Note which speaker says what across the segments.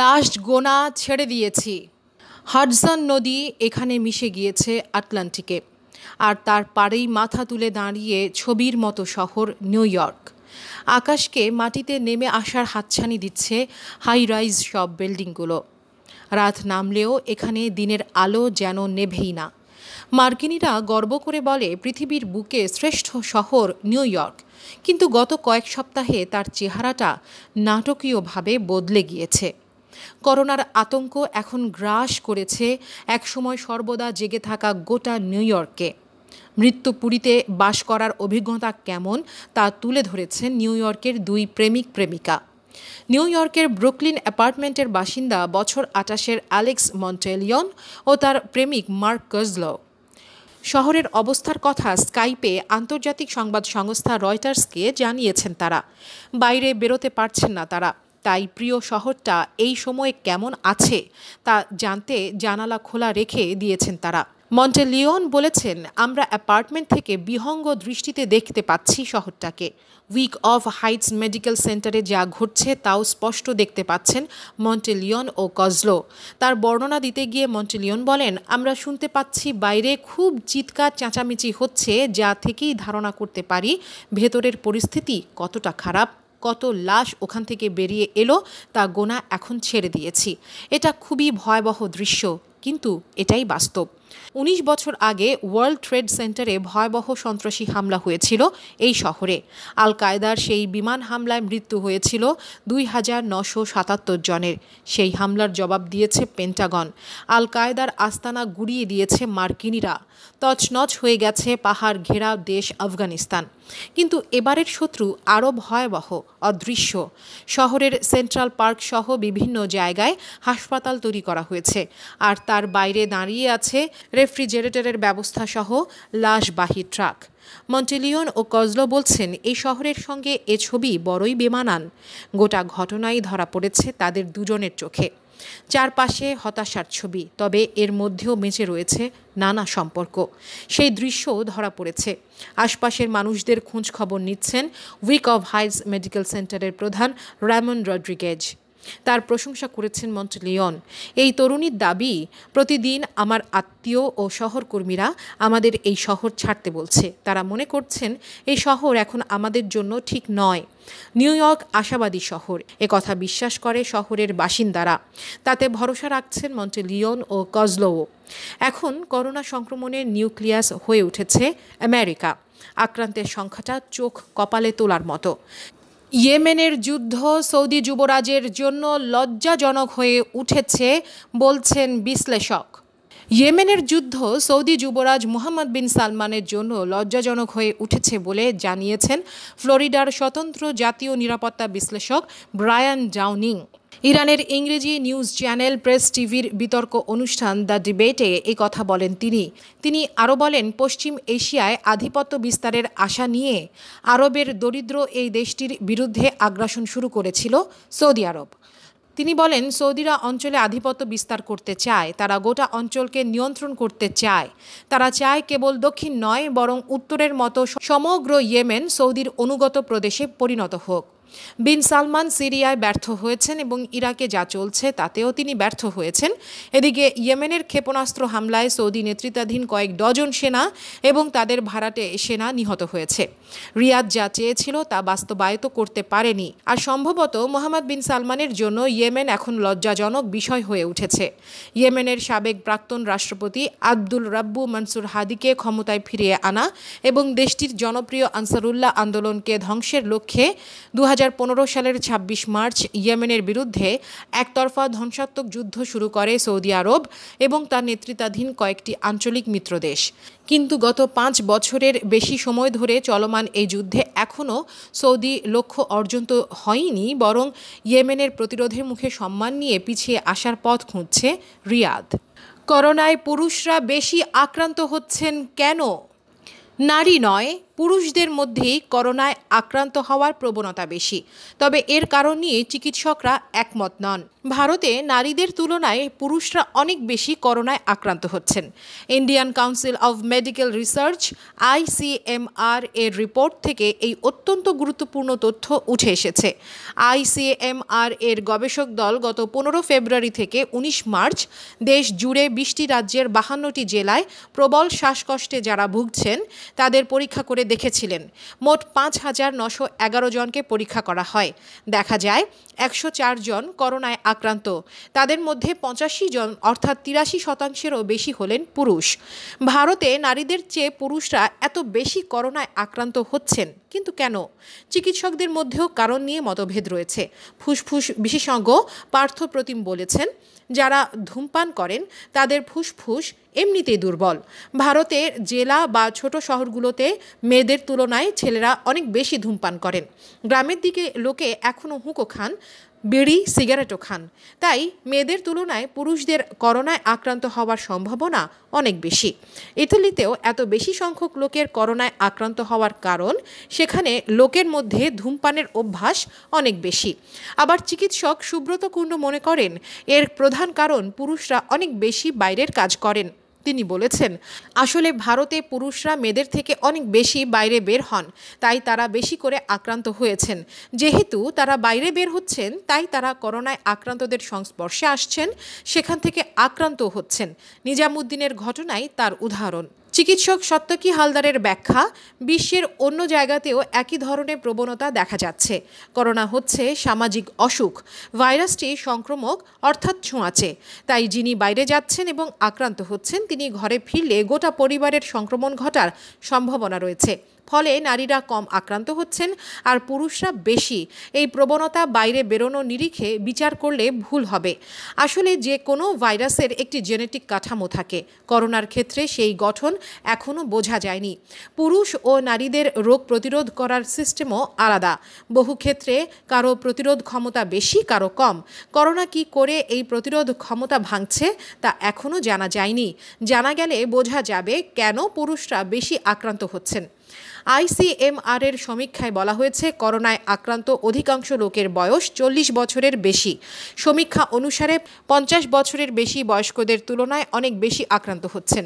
Speaker 1: last গোনা ছেড়ে দিয়েছি হাডসান নদী এখানে মিশে গিয়েছে আটলান্টিকে আর তার পাড়েই মাথা তুলে দাঁড়িয়ে ছবির মতো শহর নিউ ইয়র্ক আকাশকে মাটিতে নেমে আসার হাতছানি দিচ্ছে হাই রাইজ সব বিল্ডিংগুলো রাত নামলেও এখানে দিনের আলো যেন নেভেই না মার্কিনিরা গর্ব করে বলে পৃথিবীর বুকে শ্রেষ্ঠ শহর নিউ ইয়র্ক কিন্তু গত কয়েক সপ্তাহে তার চেহারাটা নাটকীয়ভাবে বদলে গিয়েছে করোনার আতঙ্ক এখন গ্রাস করেছে একসময় সর্বদা জেগে থাকা গোটা নিউ ইয়র্কে মৃত্যুপুরীতে বাস করার অভিজ্ঞতা কেমন তা তুলে ধরেছেন নিউ ইয়র্কের দুই প্রেমিক প্রেমিকা নিউ ইয়র্কের ব্রুকলিন অ্যাপার্টমেন্টের বাসিন্দা বছর আটাশের অ্যালেক্স মন্টেলিয়ন ও তার প্রেমিক মার্ক কজল শহরের অবস্থার কথা স্কাইপে আন্তর্জাতিক সংবাদ সংস্থা রয়টার্সকে জানিয়েছেন তারা বাইরে বেরোতে পারছেন না তারা তাই প্রিয় শহরটা এই সময়ে কেমন আছে তা জানতে জানালা খোলা রেখে দিয়েছেন তারা মন্টে লিওন বলেছেন আমরা অ্যাপার্টমেন্ট থেকে বিহঙ্গ দৃষ্টিতে দেখতে পাচ্ছি শহরটাকে উইক অফ হাইটস মেডিকেল সেন্টারে যা ঘটছে তাও স্পষ্ট দেখতে পাচ্ছেন লিওন ও কজলো তার বর্ণনা দিতে গিয়ে মন্টেলিওন বলেন আমরা শুনতে পাচ্ছি বাইরে খুব চিৎকার চেঁচামেচি হচ্ছে যা থেকেই ধারণা করতে পারি ভেতরের পরিস্থিতি কতটা খারাপ কত লাশ ওখান থেকে বেরিয়ে এলো তা গোনা এখন ছেড়ে দিয়েছি এটা খুবই ভয়াবহ দৃশ্য কিন্তু এটাই বাস্তব উনিশ বছর আগে ওয়ার্ল্ড ট্রেড সেন্টারে ভয়াবহ সন্ত্রাসী হামলা হয়েছিল এই শহরে আল কায়দার সেই বিমান হামলায় মৃত্যু হয়েছিল দুই হাজার নশো সাতাত্তর জনের সেই হামলার জবাব দিয়েছে পেন্টাগন আল কায়দার আস্তানা গুড়িয়ে দিয়েছে মার্কিনিরা তছনছ হয়ে গেছে পাহাড় ঘেরা দেশ আফগানিস্তান কিন্তু এবারের শত্রু আরও ভয়াবহ অদৃশ্য শহরের সেন্ট্রাল পার্ক সহ বিভিন্ন জায়গায় হাসপাতাল তৈরি করা হয়েছে আর তার বাইরে দাঁড়িয়ে আছে রেফ্রিজারেটরের ব্যবস্থা সহ লাশবাহী ট্রাক মন্টেলিয়ন ও কজলো বলছেন এই শহরের সঙ্গে এ ছবি বড়ই বেমানান গোটা ঘটনাই ধরা পড়েছে তাদের দুজনের চোখে চারপাশে হতাশার ছবি তবে এর মধ্যেও বেঁচে রয়েছে নানা সম্পর্ক সেই দৃশ্যও ধরা পড়েছে আশপাশের মানুষদের খোঁজ খবর নিচ্ছেন উইক অব হাইস মেডিকেল সেন্টারের প্রধান র্যামন রড্রিগেজ তার প্রশংসা করেছেন মঞ্চ লিয়ন এই তরুণীর দাবি প্রতিদিন আমার আত্মীয় ও শহরকর্মীরা আমাদের এই শহর ছাড়তে বলছে তারা মনে করছেন এই শহর এখন আমাদের জন্য ঠিক নয় নিউ ইয়র্ক আশাবাদী শহর কথা বিশ্বাস করে শহরের বাসিন্দারা তাতে ভরসা রাখছেন মন্টেলিয়ন ও কজলোও এখন করোনা সংক্রমণের নিউক্লিয়াস হয়ে উঠেছে আমেরিকা আক্রান্তের সংখ্যাটা চোখ কপালে তোলার মতো ইয়েমেনের যুদ্ধ সৌদি যুবরাজের জন্য লজ্জাজনক হয়ে উঠেছে বলছেন বিশ্লেষক ইয়েমেনের যুদ্ধ সৌদি যুবরাজ মোহাম্মদ বিন সালমানের জন্য লজ্জাজনক হয়ে উঠেছে বলে জানিয়েছেন ফ্লোরিডার স্বতন্ত্র জাতীয় নিরাপত্তা বিশ্লেষক ব্রায়ান ডাউনিং ইরানের ইংরেজি নিউজ চ্যানেল প্রেস টিভির বিতর্ক অনুষ্ঠান দ্য ডিবেটে এ কথা বলেন তিনি তিনি আরও বলেন পশ্চিম এশিয়ায় আধিপত্য বিস্তারের আশা নিয়ে আরবের দরিদ্র এই দেশটির বিরুদ্ধে আগ্রাসন শুরু করেছিল সৌদি আরব তিনি বলেন সৌদিরা অঞ্চলে আধিপত্য বিস্তার করতে চায় তারা গোটা অঞ্চলকে নিয়ন্ত্রণ করতে চায় তারা চায় কেবল দক্ষিণ নয় বরং উত্তরের মতো সমগ্র ইয়েমেন সৌদির অনুগত প্রদেশে পরিণত হোক বিন সালমান সিরিয়ায় ব্যর্থ হয়েছেন এবং ইরাকে যা চলছে তাতেও তিনি ব্যর্থ হয়েছেন এদিকে ইয়েমেনের ক্ষেপণাস্ত্র হামলায় সৌদি নেতৃত্বাধীন কয়েক ডজন সেনা এবং তাদের ভাড়াটে সেনা নিহত হয়েছে রিয়াদ যা চেয়েছিল তা বাস্তবায়িত করতে পারেনি আর সম্ভবত মোহাম্মদ বিন সালমানের জন্য ইয়েমেন এখন লজ্জাজনক বিষয় হয়ে উঠেছে ইয়েমেনের সাবেক প্রাক্তন রাষ্ট্রপতি আব্দুল রাব্বু মনসুর হাদিকে ক্ষমতায় ফিরিয়ে আনা এবং দেশটির জনপ্রিয় আনসারুল্লাহ আন্দোলনকে ধ্বংসের লক্ষ্যে দু সালের ২৬ মার্চ ইয়েমেনের বিরুদ্ধে একতরফা ধ্বংসাত্মক যুদ্ধ শুরু করে সৌদি আরব এবং তার নেতৃত্বাধীন কয়েকটি আঞ্চলিক মিত্রদেশ কিন্তু গত পাঁচ বছরের বেশি সময় ধরে চলমান এই যুদ্ধে এখনও সৌদি লক্ষ্য অর্জন তো হয়নি বরং ইয়েমেনের প্রতিরোধের মুখে সম্মান নিয়ে পিছিয়ে আসার পথ খুঁজছে রিয়াদ করোনায় পুরুষরা বেশি আক্রান্ত হচ্ছেন কেন নারী নয় পুরুষদের মধ্যেই করোনায় আক্রান্ত হওয়ার প্রবণতা বেশি তবে এর কারণ নিয়ে চিকিৎসকরা একমত নন ভারতে নারীদের তুলনায় পুরুষরা অনেক বেশি করোনায় আক্রান্ত হচ্ছেন Indian council of medical research ICMR এর রিপোর্ট থেকে এই অত্যন্ত গুরুত্বপূর্ণ তথ্য উঠে এসেছে আইসিএমআর এর গবেষক দল গত পনেরো ফেব্রুয়ারি থেকে ১৯ মার্চ দেশ জুড়ে বিশটি রাজ্যের বাহান্নটি জেলায় প্রবল শ্বাসকষ্টে যারা ভুগছেন তাদের পরীক্ষা করে দেখেছিলেন মোট পাঁচ হাজার নশো এগারো জনকে পরীক্ষা করা হয় দেখা যায় একশো জন করোনায় আক্রান্ত তাদের মধ্যে পঁচাশি জন অর্থাৎ তিরাশি শতাংশেরও বেশি হলেন পুরুষ ভারতে নারীদের চেয়ে পুরুষরা এত বেশি করোনায় আক্রান্ত হচ্ছেন কিন্তু কেন চিকিৎসকদের মধ্যেও কারণ নিয়ে মতভেদ রয়েছে ফুসফুস বিশেষজ্ঞ পার্থ প্রতিম বলেছেন যারা ধূমপান করেন তাদের ফুসফুস এমনিতেই দুর্বল ভারতের জেলা বা ছোট শহরগুলোতে মেয়েদের তুলনায় ছেলেরা অনেক বেশি ধূমপান করেন গ্রামের দিকে লোকে এখনও হুঁকো খান বিড়ি সিগারেটও খান তাই মেয়েদের তুলনায় পুরুষদের করোনায় আক্রান্ত হওয়ার সম্ভাবনা অনেক বেশি ইতালিতেও এত বেশি সংখ্যক লোকের করোনায় আক্রান্ত হওয়ার কারণ সেখানে লোকের মধ্যে ধূমপানের অভ্যাস অনেক বেশি আবার চিকিৎসক সুব্রত কুণ্ড মনে করেন এর প্রধান কারণ পুরুষরা অনেক বেশি বাইরের কাজ করেন তিনি বলেছেন আসলে ভারতে পুরুষরা মেয়েদের থেকে অনেক বেশি বাইরে বের হন তাই তারা বেশি করে আক্রান্ত হয়েছেন যেহেতু তারা বাইরে বের হচ্ছেন তাই তারা করোনায় আক্রান্তদের সংস্পর্শে আসছেন সেখান থেকে আক্রান্ত হচ্ছেন নিজামুদ্দিনের ঘটনাই তার উদাহরণ চিকিৎসক সত্যকি হালদারের ব্যাখ্যা বিশ্বের অন্য জায়গাতেও একই ধরনের প্রবণতা দেখা যাচ্ছে করোনা হচ্ছে সামাজিক অসুখ ভাইরাসটি সংক্রমক অর্থাৎ ছোঁয়াচে তাই যিনি বাইরে যাচ্ছেন এবং আক্রান্ত হচ্ছেন তিনি ঘরে ফিরলে গোটা পরিবারের সংক্রমণ ঘটার সম্ভাবনা রয়েছে ফলে নারীরা কম আক্রান্ত হচ্ছেন আর পুরুষরা বেশি এই প্রবণতা বাইরে বেরোনো নিরিখে বিচার করলে ভুল হবে আসলে যে কোনো ভাইরাসের একটি জেনেটিক কাঠামো থাকে করোনার ক্ষেত্রে সেই গঠন এখনও বোঝা যায়নি পুরুষ ও নারীদের রোগ প্রতিরোধ করার সিস্টেমও আলাদা বহু ক্ষেত্রে কারো প্রতিরোধ ক্ষমতা বেশি কারো কম করোনা কি করে এই প্রতিরোধ ক্ষমতা ভাঙছে তা এখনও জানা যায়নি জানা গেলে বোঝা যাবে কেন পুরুষরা বেশি আক্রান্ত হচ্ছেন আইসিএমআরের সমীক্ষায় বলা হয়েছে করোনায় আক্রান্ত অধিকাংশ লোকের বয়স চল্লিশ বছরের বেশি সমীক্ষা অনুসারে পঞ্চাশ বছরের বেশি বয়স্কদের তুলনায় অনেক বেশি আক্রান্ত হচ্ছেন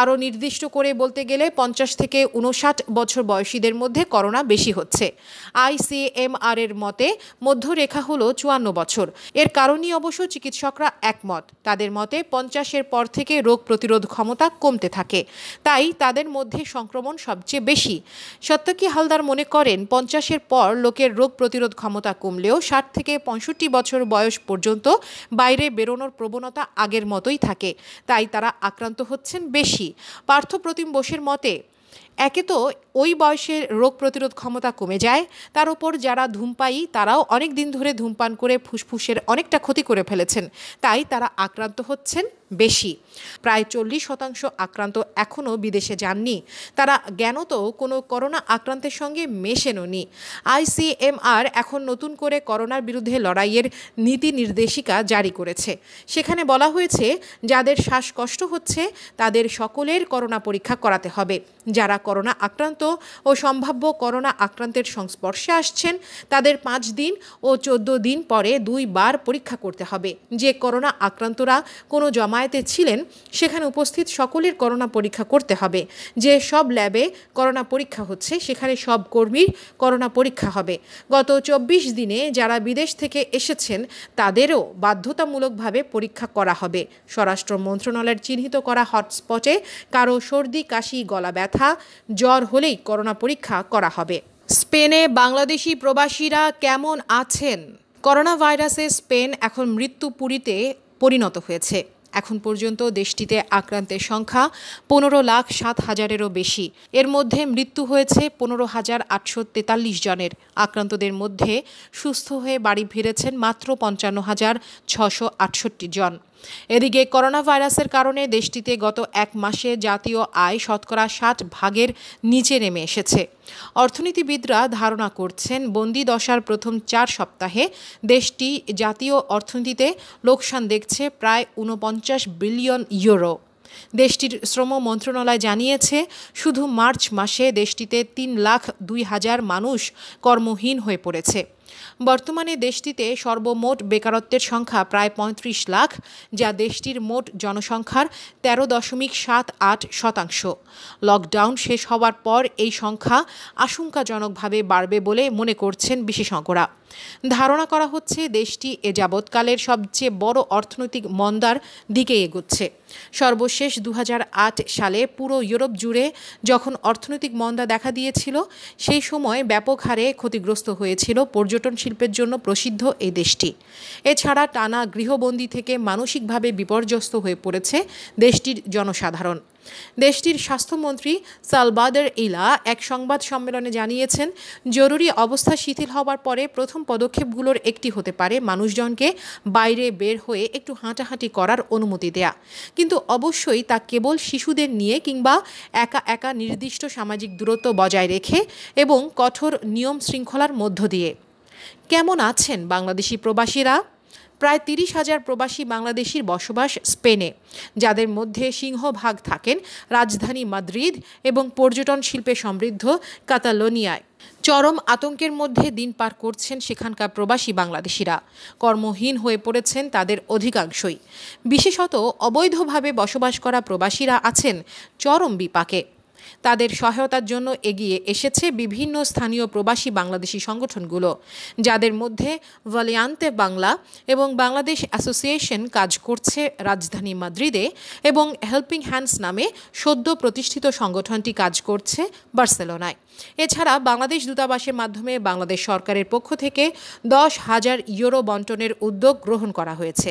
Speaker 1: আরও নির্দিষ্ট করে বলতে গেলে পঞ্চাশ থেকে উনষাট বছর বয়সীদের মধ্যে করোনা বেশি হচ্ছে আইসিএমআর এর মতে মধ্যরেখা হল চুয়ান্ন বছর এর কারণই অবশ্য চিকিৎসকরা একমত তাদের মতে পঞ্চাশের পর থেকে রোগ প্রতিরোধ ক্ষমতা কমতে থাকে তাই তাদের মধ্যে সংক্রমণ সবচেয়ে বেশি সত্যকী হালদার মনে করেন পঞ্চাশের পর লোকের রোগ প্রতিরোধ ক্ষমতা কমলেও ষাট থেকে পঁয়ষট্টি বছর বয়স পর্যন্ত বাইরে বেরোনোর প্রবণতা আগের মতোই থাকে তাই তারা আক্রান্ত হচ্ছেন বেশি পার্থপ্রতিম বোসের মতে একে তো ওই বয়সের রোগ প্রতিরোধ ক্ষমতা কমে যায় তার উপর যারা ধূমপায়ী তারাও অনেক দিন ধরে ধূমপান করে ফুসফুসের অনেকটা ক্ষতি করে ফেলেছেন তাই তারা আক্রান্ত হচ্ছেন বেশি প্রায় চল্লিশ শতাংশ আক্রান্ত এখনও বিদেশে যাননি তারা জ্ঞানত কোনো করোনা আক্রান্তের সঙ্গে মেশেননি আইসিএমআর এখন নতুন করে করোনার বিরুদ্ধে লড়াইয়ের নীতি নির্দেশিকা জারি করেছে সেখানে বলা হয়েছে যাদের শ্বাসকষ্ট হচ্ছে তাদের সকলের করোনা পরীক্ষা করাতে হবে যারা করোনা আক্রান্ত ও সম্ভাব্য করোনা আক্রান্তের সংস্পর্শে আসছেন তাদের পাঁচ দিন ও চোদ্দ দিন পরে দুইবার পরীক্ষা করতে হবে যে করোনা আক্রান্তরা কোনো জমায় আয়াতে ছিলেন সেখানে উপস্থিত সকলের করোনা পরীক্ষা করতে হবে যে সব ল্যাবে করোনা পরীক্ষা হচ্ছে সেখানে সব কর্মীর করোনা পরীক্ষা হবে গত চব্বিশ দিনে যারা বিদেশ থেকে এসেছেন তাদেরও বাধ্যতামূলকভাবে পরীক্ষা করা হবে স্বরাষ্ট্র মন্ত্রণালয়ের চিহ্নিত করা হটস্পটে কারো সর্দি কাশি গলা ব্যথা জ্বর হলেই করোনা পরীক্ষা করা হবে স্পেনে বাংলাদেশি প্রবাসীরা কেমন আছেন করোনা ভাইরাসে স্পেন এখন মৃত্যু পুরীতে পরিণত হয়েছে এখন পর্যন্ত দেশটিতে আক্রান্তের সংখ্যা পনেরো লাখ সাত হাজারেরও বেশি এর মধ্যে মৃত্যু হয়েছে পনেরো হাজার আটশো তেতাল্লিশ জনের আক্রান্তদের মধ্যে সুস্থ হয়ে বাড়ি ফিরেছেন মাত্র পঞ্চান্ন হাজার ছশো আটষট্টি জন এদিকে করোনা ভাইরাসের কারণে দেশটিতে গত এক মাসে জাতীয় আয় শতকরা ষাট ভাগের নিচে নেমে এসেছে অর্থনীতিবিদরা ধারণা করছেন বন্দি দশার প্রথম চার সপ্তাহে দেশটি জাতীয় অর্থনীতিতে লোকসান দেখছে প্রায় ঊনপঞ্চাশ বিলিয়ন ইউরো দেশটির শ্রম মন্ত্রণালয় জানিয়েছে শুধু মার্চ মাসে দেশটিতে তিন লাখ দুই হাজার মানুষ কর্মহীন হয়ে পড়েছে বর্তমানে দেশটিতে সর্বমোট বেকারত্বের সংখ্যা প্রায় পঁয়ত্রিশ লাখ যা দেশটির মোট জনসংখ্যার তেরো দশমিক সাত আট শতাংশ লকডাউন শেষ হওয়ার পর এই সংখ্যা আশঙ্কাজনকভাবে বাড়বে বলে মনে করছেন বিশেষজ্ঞরা ধারণা করা হচ্ছে দেশটি এ যাবৎকালের সবচেয়ে বড় অর্থনৈতিক মন্দার দিকে এগোচ্ছে সর্বশেষ দু সালে পুরো ইউরোপ জুড়ে যখন অর্থনৈতিক মন্দা দেখা দিয়েছিল সেই সময় ব্যাপক হারে ক্ষতিগ্রস্ত হয়েছিল পর্যটন শিল্পের জন্য প্রসিদ্ধ এই দেশটি এছাড়া টানা গৃহবন্দী থেকে মানসিকভাবে বিপর্যস্ত হয়ে পড়েছে দেশটির জনসাধারণ দেশটির স্বাস্থ্যমন্ত্রী সালবাদের ইলা এক সংবাদ সম্মেলনে জানিয়েছেন জরুরি অবস্থা শিথিল হওয়ার পরে প্রথম পদক্ষেপগুলোর একটি হতে পারে মানুষজনকে বাইরে বের হয়ে একটু হাঁটাহাঁটি করার অনুমতি দেয়া কিন্তু অবশ্যই তা কেবল শিশুদের নিয়ে কিংবা একা একা নির্দিষ্ট সামাজিক দূরত্ব বজায় রেখে এবং কঠোর নিয়ম শৃঙ্খলার মধ্য দিয়ে কেমন আছেন বাংলাদেশি প্রবাসীরা প্রায় তিরিশ হাজার প্রবাসী বাংলাদেশির বসবাস স্পেনে যাদের মধ্যে সিংহভাগ থাকেন রাজধানী মাদ্রিদ এবং পর্যটন শিল্পে সমৃদ্ধ কাতালোনিয়ায় চরম আতঙ্কের মধ্যে দিন পার করছেন সেখানকার প্রবাসী বাংলাদেশিরা কর্মহীন হয়ে পড়েছেন তাদের অধিকাংশই বিশেষত অবৈধভাবে বসবাস করা প্রবাসীরা আছেন চরম বিপাকে তাদের সহায়তার জন্য এগিয়ে এসেছে বিভিন্ন স্থানীয় প্রবাসী বাংলাদেশি সংগঠনগুলো যাদের মধ্যে ভালিয়ান্তে বাংলা এবং বাংলাদেশ অ্যাসোসিয়েশন কাজ করছে রাজধানী মাদ্রিদে এবং হেল্পিং হ্যান্ডস নামে সদ্য প্রতিষ্ঠিত সংগঠনটি কাজ করছে বার্সেলোনায় এছাড়া বাংলাদেশ দূতাবাসের মাধ্যমে বাংলাদেশ সরকারের পক্ষ থেকে দশ হাজার ইউরো বন্টনের উদ্যোগ গ্রহণ করা হয়েছে